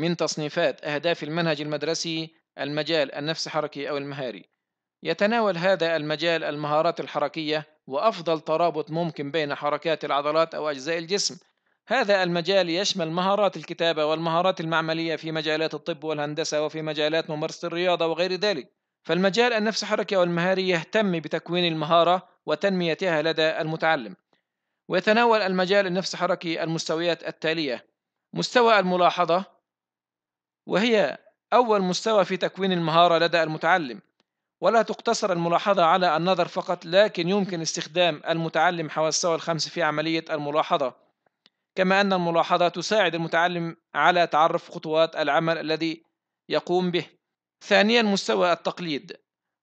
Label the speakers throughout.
Speaker 1: من تصنيفات أهداف المنهج المدرسي المجال النفس حركي أو المهاري يتناول هذا المجال المهارات الحركية وأفضل ترابط ممكن بين حركات العضلات أو أجزاء الجسم هذا المجال يشمل مهارات الكتابة والمهارات المعملية في مجالات الطب والهندسة وفي مجالات ممارسة الرياضة وغير ذلك فالمجال النفس حركي المهاري يهتم بتكوين المهارة وتنميتها لدى المتعلم ويتناول المجال النفس حركي المستويات التالية مستوى الملاحظة وهي أول مستوى في تكوين المهارة لدى المتعلم ولا تقتصر الملاحظة على النظر فقط لكن يمكن استخدام المتعلم حواسه الخمس في عملية الملاحظة كما أن الملاحظة تساعد المتعلم على تعرف خطوات العمل الذي يقوم به ثانيا مستوى التقليد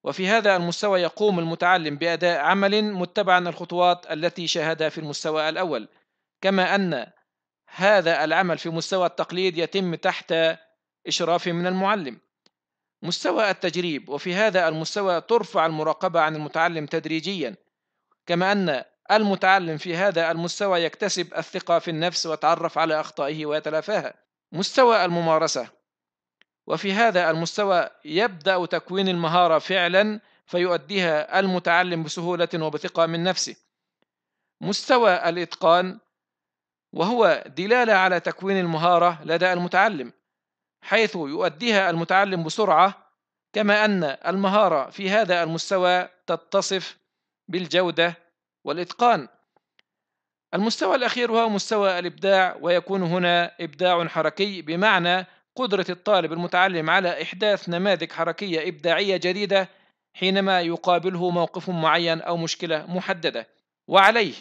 Speaker 1: وفي هذا المستوى يقوم المتعلم بأداء عمل متبعا الخطوات التي شاهدها في المستوى الأول كما أن هذا العمل في مستوى التقليد يتم تحت إشراف من المعلم مستوى التجريب وفي هذا المستوى ترفع المراقبة عن المتعلم تدريجيا كما أن المتعلم في هذا المستوى يكتسب الثقة في النفس وتعرف على أخطائه ويتلافاها مستوى الممارسة وفي هذا المستوى يبدأ تكوين المهارة فعلا فيؤديها المتعلم بسهولة وبثقة من نفسه مستوى الإتقان وهو دلالة على تكوين المهارة لدى المتعلم حيث يؤديها المتعلم بسرعة كما أن المهارة في هذا المستوى تتصف بالجودة والإتقان المستوى الأخير هو مستوى الإبداع ويكون هنا إبداع حركي بمعنى قدرة الطالب المتعلم على إحداث نماذج حركية إبداعية جديدة حينما يقابله موقف معين أو مشكلة محددة وعليه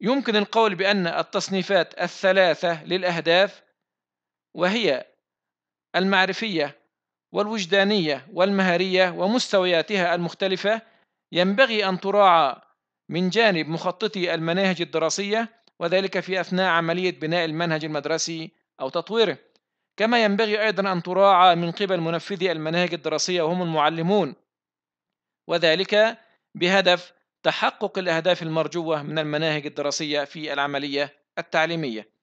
Speaker 1: يمكن القول بأن التصنيفات الثلاثة للأهداف وهي المعرفية والوجدانية والمهرية ومستوياتها المختلفة ينبغي أن تراعى من جانب مخططي المناهج الدراسية وذلك في أثناء عملية بناء المنهج المدرسي أو تطويره كما ينبغي أيضا أن تراعى من قبل منفذي المناهج الدراسية وهم المعلمون وذلك بهدف تحقق الأهداف المرجوة من المناهج الدراسية في العملية التعليمية